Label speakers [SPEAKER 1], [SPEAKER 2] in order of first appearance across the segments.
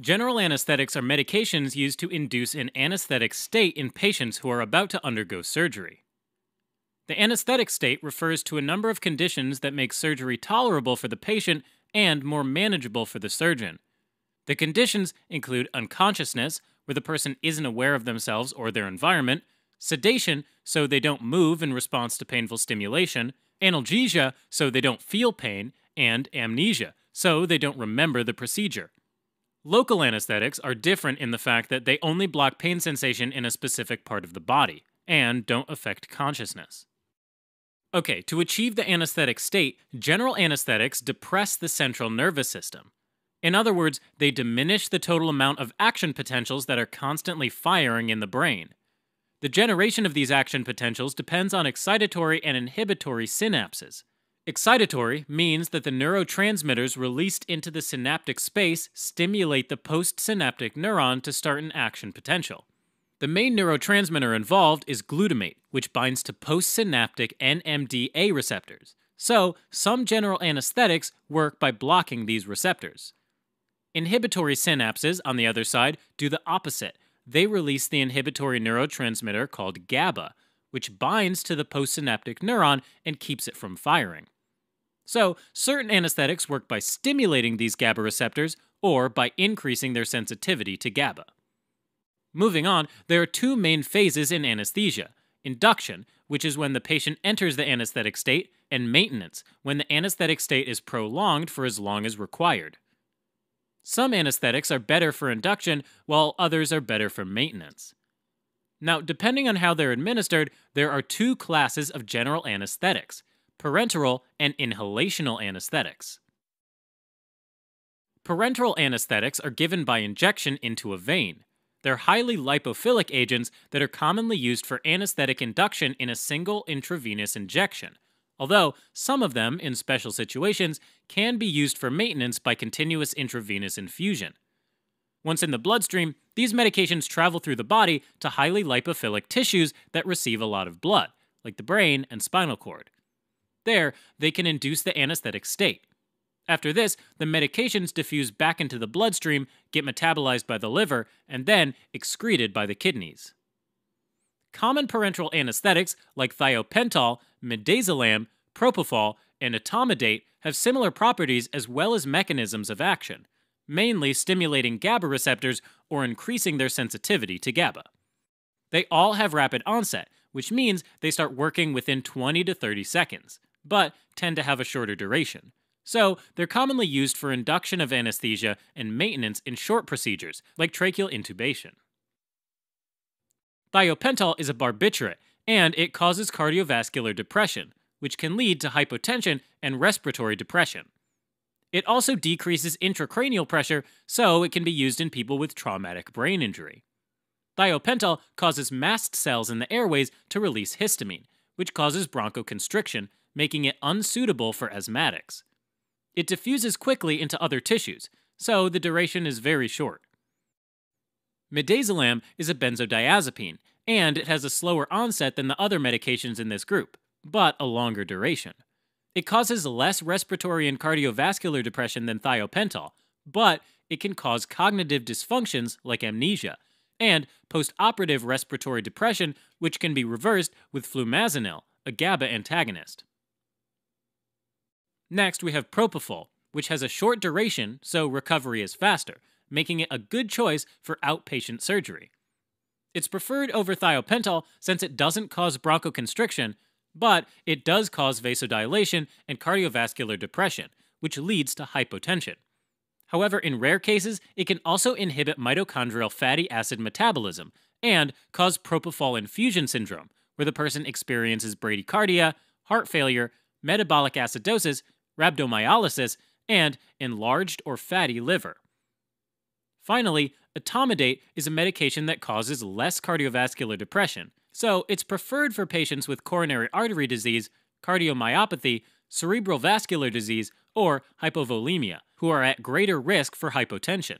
[SPEAKER 1] General anesthetics are medications used to induce an anesthetic state in patients who are about to undergo surgery. The anesthetic state refers to a number of conditions that make surgery tolerable for the patient and more manageable for the surgeon. The conditions include unconsciousness, where the person isn't aware of themselves or their environment, sedation, so they don't move in response to painful stimulation, analgesia, so they don't feel pain, and amnesia, so they don't remember the procedure. Local anesthetics are different in the fact that they only block pain sensation in a specific part of the body, and don't affect consciousness. Okay, to achieve the anesthetic state, general anesthetics depress the central nervous system. In other words, they diminish the total amount of action potentials that are constantly firing in the brain. The generation of these action potentials depends on excitatory and inhibitory synapses, Excitatory means that the neurotransmitters released into the synaptic space stimulate the postsynaptic neuron to start an action potential. The main neurotransmitter involved is glutamate, which binds to postsynaptic NMDA receptors. So, some general anesthetics work by blocking these receptors. Inhibitory synapses, on the other side, do the opposite. They release the inhibitory neurotransmitter called GABA, which binds to the postsynaptic neuron and keeps it from firing. So, certain anesthetics work by stimulating these GABA receptors or by increasing their sensitivity to GABA. Moving on, there are two main phases in anesthesia induction, which is when the patient enters the anesthetic state, and maintenance, when the anesthetic state is prolonged for as long as required. Some anesthetics are better for induction, while others are better for maintenance. Now, depending on how they're administered, there are two classes of general anesthetics parenteral, and inhalational anesthetics. Parenteral anesthetics are given by injection into a vein. They're highly lipophilic agents that are commonly used for anesthetic induction in a single intravenous injection, although some of them, in special situations, can be used for maintenance by continuous intravenous infusion. Once in the bloodstream, these medications travel through the body to highly lipophilic tissues that receive a lot of blood, like the brain and spinal cord. There, they can induce the anesthetic state. After this, the medications diffuse back into the bloodstream, get metabolized by the liver, and then excreted by the kidneys. Common parenteral anesthetics like thiopental, midazolam, propofol, and etomidate have similar properties as well as mechanisms of action, mainly stimulating GABA receptors or increasing their sensitivity to GABA. They all have rapid onset, which means they start working within 20 to 30 seconds but tend to have a shorter duration. So, they're commonly used for induction of anesthesia and maintenance in short procedures, like tracheal intubation. Thiopental is a barbiturate, and it causes cardiovascular depression, which can lead to hypotension and respiratory depression. It also decreases intracranial pressure, so it can be used in people with traumatic brain injury. Thiopental causes mast cells in the airways to release histamine, which causes bronchoconstriction making it unsuitable for asthmatics. It diffuses quickly into other tissues, so the duration is very short. Midazolam is a benzodiazepine, and it has a slower onset than the other medications in this group, but a longer duration. It causes less respiratory and cardiovascular depression than thiopental, but it can cause cognitive dysfunctions like amnesia and postoperative respiratory depression, which can be reversed with flumazenil, a GABA antagonist. Next, we have propofol, which has a short duration, so recovery is faster, making it a good choice for outpatient surgery. It's preferred over thiopental since it doesn't cause bronchoconstriction, but it does cause vasodilation and cardiovascular depression, which leads to hypotension. However, in rare cases, it can also inhibit mitochondrial fatty acid metabolism and cause propofol infusion syndrome, where the person experiences bradycardia, heart failure, metabolic acidosis, rhabdomyolysis, and enlarged or fatty liver. Finally, etomidate is a medication that causes less cardiovascular depression, so it's preferred for patients with coronary artery disease, cardiomyopathy, cerebral vascular disease, or hypovolemia, who are at greater risk for hypotension.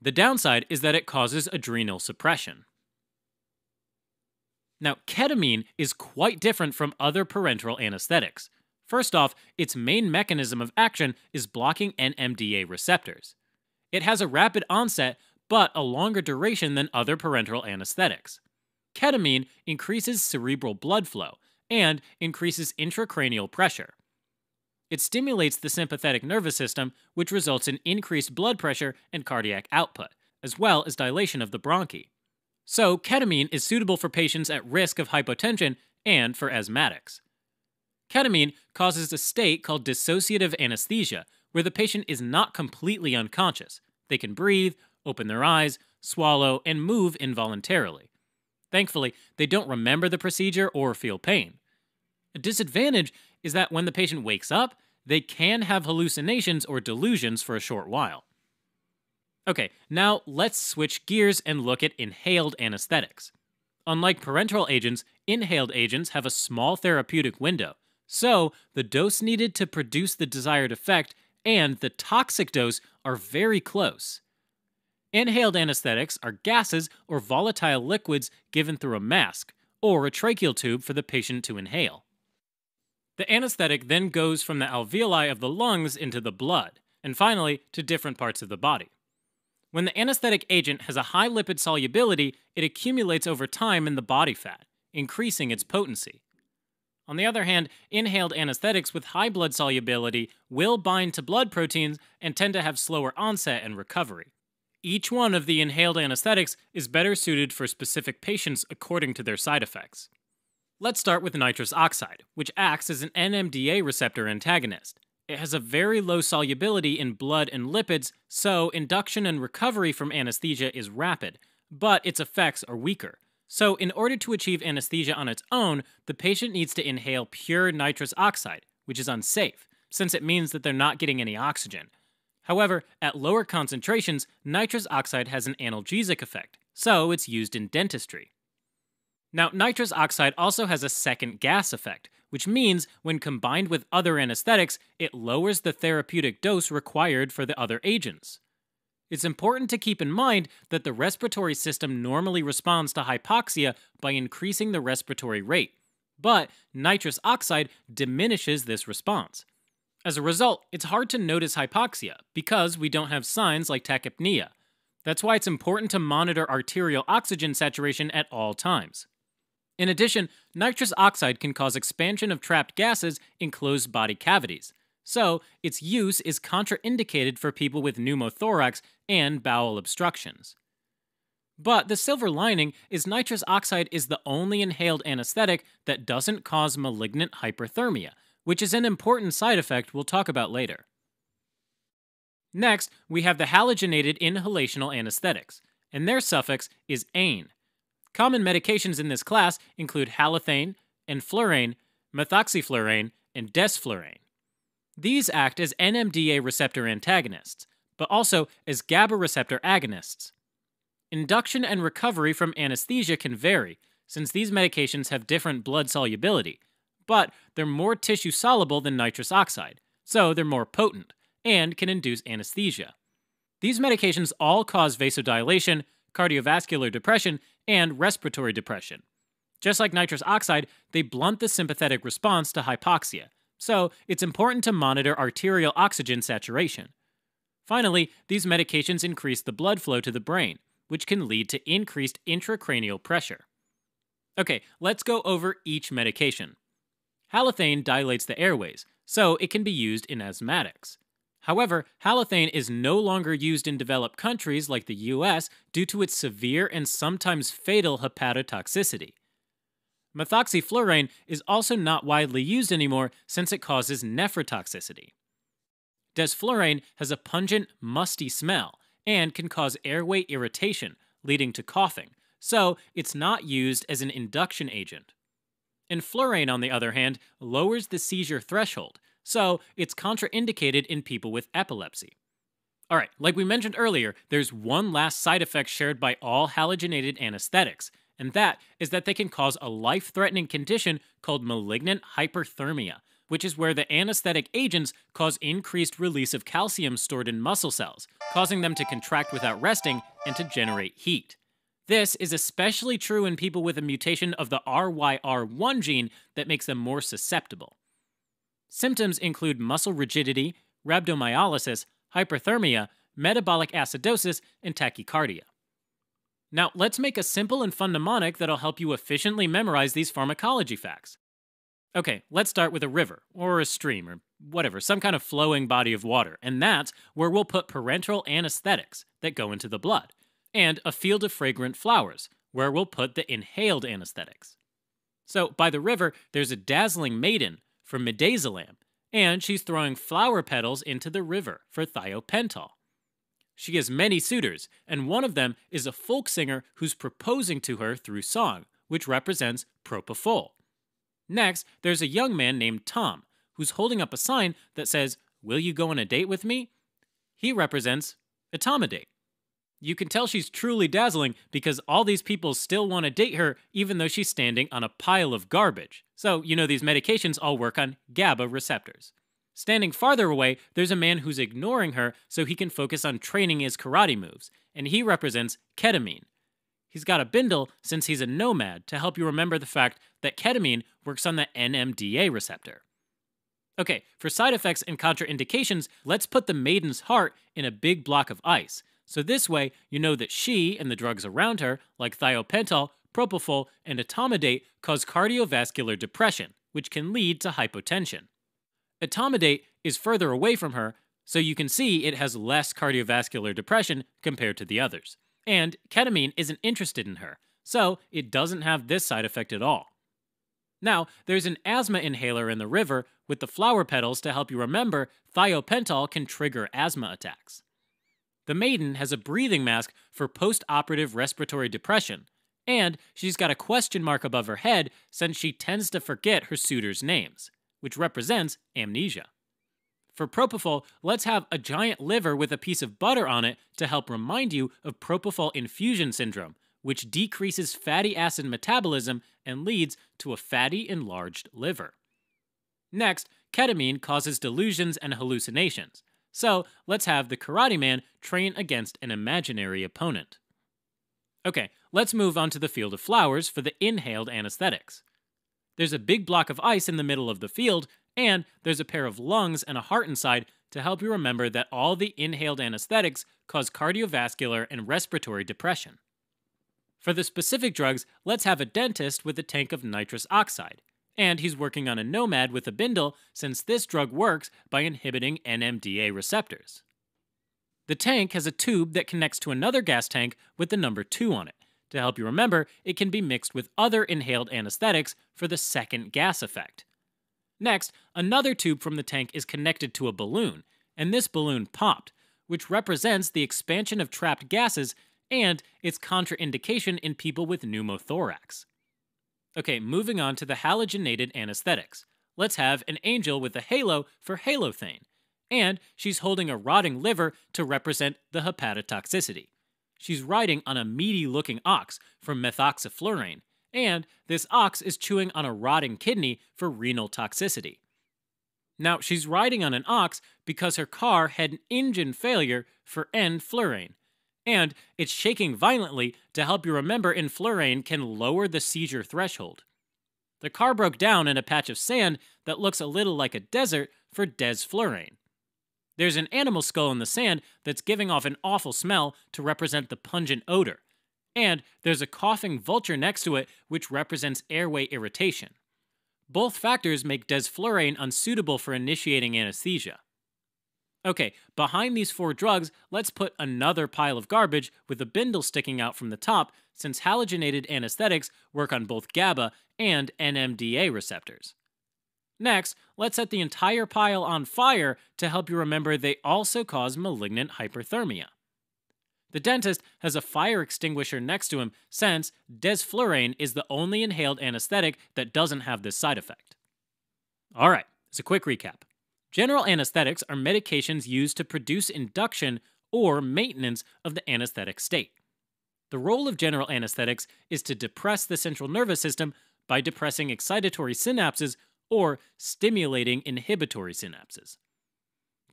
[SPEAKER 1] The downside is that it causes adrenal suppression. Now, ketamine is quite different from other parenteral anesthetics. First off, its main mechanism of action is blocking NMDA receptors. It has a rapid onset, but a longer duration than other parenteral anesthetics. Ketamine increases cerebral blood flow and increases intracranial pressure. It stimulates the sympathetic nervous system, which results in increased blood pressure and cardiac output, as well as dilation of the bronchi. So, ketamine is suitable for patients at risk of hypotension and for asthmatics. Ketamine causes a state called dissociative anesthesia, where the patient is not completely unconscious. They can breathe, open their eyes, swallow, and move involuntarily. Thankfully, they don't remember the procedure or feel pain. A disadvantage is that when the patient wakes up, they can have hallucinations or delusions for a short while. Okay, now let's switch gears and look at inhaled anesthetics. Unlike parenteral agents, inhaled agents have a small therapeutic window, so, the dose needed to produce the desired effect and the toxic dose are very close. Inhaled anesthetics are gases or volatile liquids given through a mask or a tracheal tube for the patient to inhale. The anesthetic then goes from the alveoli of the lungs into the blood, and finally to different parts of the body. When the anesthetic agent has a high lipid solubility, it accumulates over time in the body fat, increasing its potency. On the other hand, inhaled anesthetics with high blood solubility will bind to blood proteins and tend to have slower onset and recovery. Each one of the inhaled anesthetics is better suited for specific patients according to their side effects. Let's start with nitrous oxide, which acts as an NMDA receptor antagonist. It has a very low solubility in blood and lipids, so induction and recovery from anesthesia is rapid, but its effects are weaker. So, in order to achieve anesthesia on its own, the patient needs to inhale pure nitrous oxide, which is unsafe, since it means that they're not getting any oxygen. However, at lower concentrations, nitrous oxide has an analgesic effect, so it's used in dentistry. Now, nitrous oxide also has a second gas effect, which means when combined with other anesthetics, it lowers the therapeutic dose required for the other agents. It's important to keep in mind that the respiratory system normally responds to hypoxia by increasing the respiratory rate, but nitrous oxide diminishes this response. As a result, it's hard to notice hypoxia because we don't have signs like tachypnea. That's why it's important to monitor arterial oxygen saturation at all times. In addition, nitrous oxide can cause expansion of trapped gases in closed body cavities, so its use is contraindicated for people with pneumothorax and bowel obstructions. But the silver lining is nitrous oxide is the only inhaled anesthetic that doesn't cause malignant hyperthermia, which is an important side effect we'll talk about later. Next, we have the halogenated inhalational anesthetics, and their suffix is ane. Common medications in this class include halothane and fluorine, methoxyfluorine, and desflurane. These act as NMDA receptor antagonists, but also as GABA receptor agonists. Induction and recovery from anesthesia can vary, since these medications have different blood solubility, but they're more tissue soluble than nitrous oxide, so they're more potent and can induce anesthesia. These medications all cause vasodilation, cardiovascular depression, and respiratory depression. Just like nitrous oxide, they blunt the sympathetic response to hypoxia, so it's important to monitor arterial oxygen saturation. Finally, these medications increase the blood flow to the brain, which can lead to increased intracranial pressure. Okay, let's go over each medication. Halothane dilates the airways, so it can be used in asthmatics. However, halothane is no longer used in developed countries like the US due to its severe and sometimes fatal hepatotoxicity. Methoxyfluorine is also not widely used anymore since it causes nephrotoxicity. Desflurane has a pungent, musty smell and can cause airway irritation, leading to coughing, so it's not used as an induction agent. Enflurane, on the other hand, lowers the seizure threshold, so it's contraindicated in people with epilepsy. All right, like we mentioned earlier, there's one last side effect shared by all halogenated anesthetics, and that is that they can cause a life threatening condition called malignant hyperthermia, which is where the anesthetic agents cause increased release of calcium stored in muscle cells, causing them to contract without resting and to generate heat. This is especially true in people with a mutation of the RYR1 gene that makes them more susceptible. Symptoms include muscle rigidity, rhabdomyolysis, hyperthermia, metabolic acidosis, and tachycardia. Now, let's make a simple and fun mnemonic that'll help you efficiently memorize these pharmacology facts. Okay, let's start with a river or a stream or whatever, some kind of flowing body of water. And that's where we'll put parental anesthetics that go into the blood, and a field of fragrant flowers, where we'll put the inhaled anesthetics. So, by the river, there's a dazzling maiden from Medazolam, and she's throwing flower petals into the river for thiopental. She has many suitors, and one of them is a folk singer who's proposing to her through song, which represents propofol. Next, there's a young man named Tom, who's holding up a sign that says, Will you go on a date with me? He represents Automodate. You can tell she's truly dazzling because all these people still want to date her even though she's standing on a pile of garbage. So, you know, these medications all work on GABA receptors. Standing farther away, there's a man who's ignoring her so he can focus on training his karate moves, and he represents ketamine. He's got a bindle since he's a nomad to help you remember the fact that ketamine works on the NMDA receptor. Okay, for side effects and contraindications, let's put the maiden's heart in a big block of ice. So this way, you know that she and the drugs around her, like thiopental, propofol, and etomidate, cause cardiovascular depression, which can lead to hypotension. Etomidate is further away from her, so you can see it has less cardiovascular depression compared to the others. And ketamine isn't interested in her, so it doesn't have this side effect at all. Now, there's an asthma inhaler in the river with the flower petals to help you remember thiopental can trigger asthma attacks. The maiden has a breathing mask for post operative respiratory depression, and she's got a question mark above her head since she tends to forget her suitors' names, which represents amnesia. For propofol, let's have a giant liver with a piece of butter on it to help remind you of propofol infusion syndrome, which decreases fatty acid metabolism and leads to a fatty enlarged liver. Next, ketamine causes delusions and hallucinations. So let's have the Karate Man train against an imaginary opponent. Okay, let's move on to the field of flowers for the inhaled anesthetics. There's a big block of ice in the middle of the field, and there's a pair of lungs and a heart inside to help you remember that all the inhaled anesthetics cause cardiovascular and respiratory depression. For the specific drugs, let's have a dentist with a tank of nitrous oxide. And he's working on a nomad with a bindle since this drug works by inhibiting NMDA receptors. The tank has a tube that connects to another gas tank with the number 2 on it. To help you remember, it can be mixed with other inhaled anesthetics for the second gas effect. Next, another tube from the tank is connected to a balloon, and this balloon popped, which represents the expansion of trapped gases and its contraindication in people with pneumothorax. Okay, moving on to the halogenated anesthetics. Let's have an angel with a halo for halothane, and she's holding a rotting liver to represent the hepatotoxicity. She's riding on a meaty looking ox from methoxyfluorine, and this ox is chewing on a rotting kidney for renal toxicity. Now, she's riding on an ox because her car had an engine failure for N fluorine, and it's shaking violently to help you remember N fluorine can lower the seizure threshold. The car broke down in a patch of sand that looks a little like a desert for desflurane. There's an animal skull in the sand that's giving off an awful smell to represent the pungent odor and there's a coughing vulture next to it, which represents airway irritation. Both factors make desflurane unsuitable for initiating anesthesia. Okay, behind these four drugs, let's put another pile of garbage with a bindle sticking out from the top, since halogenated anesthetics work on both GABA and NMDA receptors. Next, let's set the entire pile on fire to help you remember they also cause malignant hyperthermia. The dentist has a fire extinguisher next to him since desflurane is the only inhaled anesthetic that doesn't have this side effect. All right, as a quick recap. General anesthetics are medications used to produce induction or maintenance of the anesthetic state. The role of general anesthetics is to depress the central nervous system by depressing excitatory synapses or stimulating inhibitory synapses.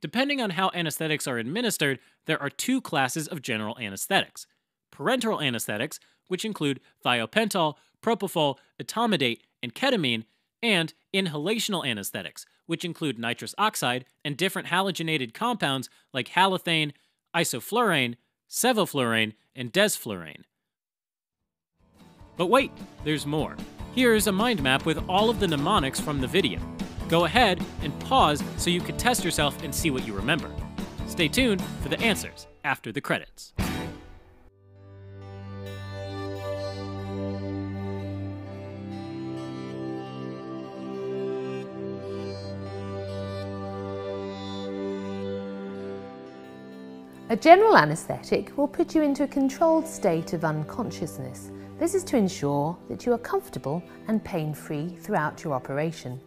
[SPEAKER 1] Depending on how anesthetics are administered, there are two classes of general anesthetics parenteral anesthetics, which include thiopental, propofol, etomidate, and ketamine, and inhalational anesthetics, which include nitrous oxide and different halogenated compounds like halothane, isoflurane, sevoflurane, and desflurane. But wait, there's more. Here is a mind map with all of the mnemonics from the video. Go ahead and pause so you can test yourself and see what you remember. Stay tuned for the answers after the credits.
[SPEAKER 2] A general anaesthetic will put you into a controlled state of unconsciousness. This is to ensure that you are comfortable and pain-free throughout your operation.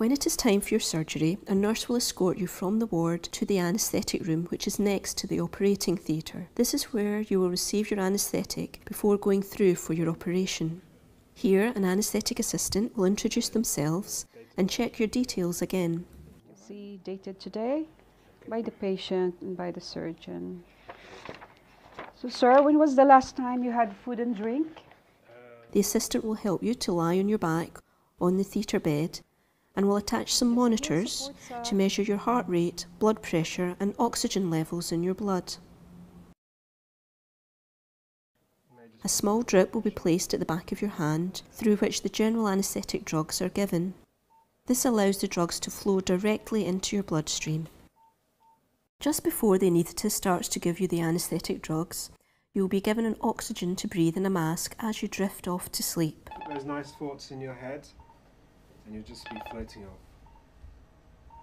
[SPEAKER 2] When it is time for your surgery, a nurse will escort you from the ward to the anaesthetic room, which is next to the operating theatre. This is where you will receive your anaesthetic before going through for your operation. Here, an anaesthetic assistant will introduce themselves and check your details again. See dated today by the patient and by the surgeon. So, sir, when was the last time you had food and drink? The assistant will help you to lie on your back on the theatre bed and will attach some monitors to measure your heart rate, blood pressure and oxygen levels in your blood. A small drip will be placed at the back of your hand through which the general anaesthetic drugs are given. This allows the drugs to flow directly into your bloodstream. Just before the anaesthetist starts to give you the anaesthetic drugs, you will be given an oxygen to breathe in a mask as you drift off to sleep. those nice thoughts in your head and you'll just be floating off.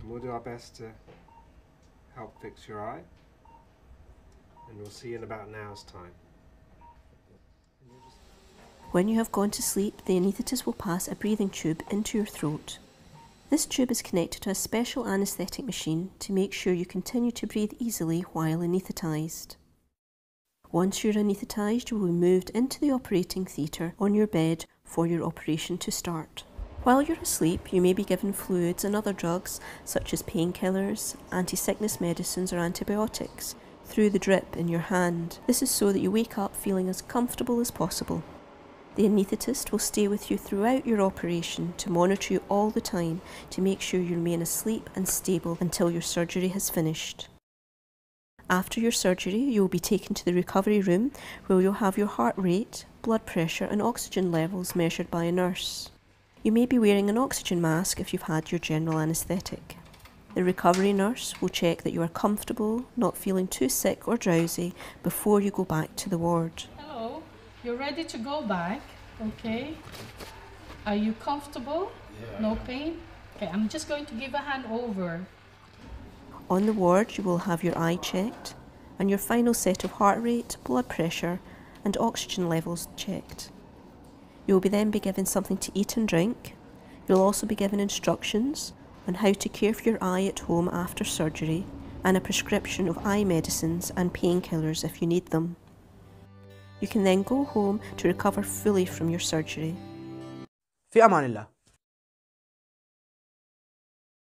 [SPEAKER 2] And we'll do our best to help fix your eye. And we'll see you in about an hour's time. When you have gone to sleep, the anaesthetist will pass a breathing tube into your throat. This tube is connected to a special anaesthetic machine to make sure you continue to breathe easily while anaesthetised. Once you're anaesthetised, you will be moved into the operating theatre on your bed for your operation to start. While you're asleep, you may be given fluids and other drugs such as painkillers, anti sickness medicines, or antibiotics through the drip in your hand. This is so that you wake up feeling as comfortable as possible. The anaesthetist will stay with you throughout your operation to monitor you all the time to make sure you remain asleep and stable until your surgery has finished. After your surgery, you will be taken to the recovery room where you'll have your heart rate, blood pressure, and oxygen levels measured by a nurse. You may be wearing an oxygen mask if you've had your general anaesthetic. The recovery nurse will check that you are comfortable, not feeling too sick or drowsy before you go back to the ward.
[SPEAKER 1] Hello, you're ready to go back, okay?
[SPEAKER 2] Are you comfortable? Yeah. No pain? Okay, I'm just going to give a hand over. On the ward, you will have your eye checked and your final set of heart rate, blood pressure, and oxygen levels checked. You will be then be given something to eat and drink. You'll also be given instructions on how to care for your eye at home after surgery and a prescription of eye medicines and painkillers if you need them. You can then go home to recover fully from your surgery. في أمان الله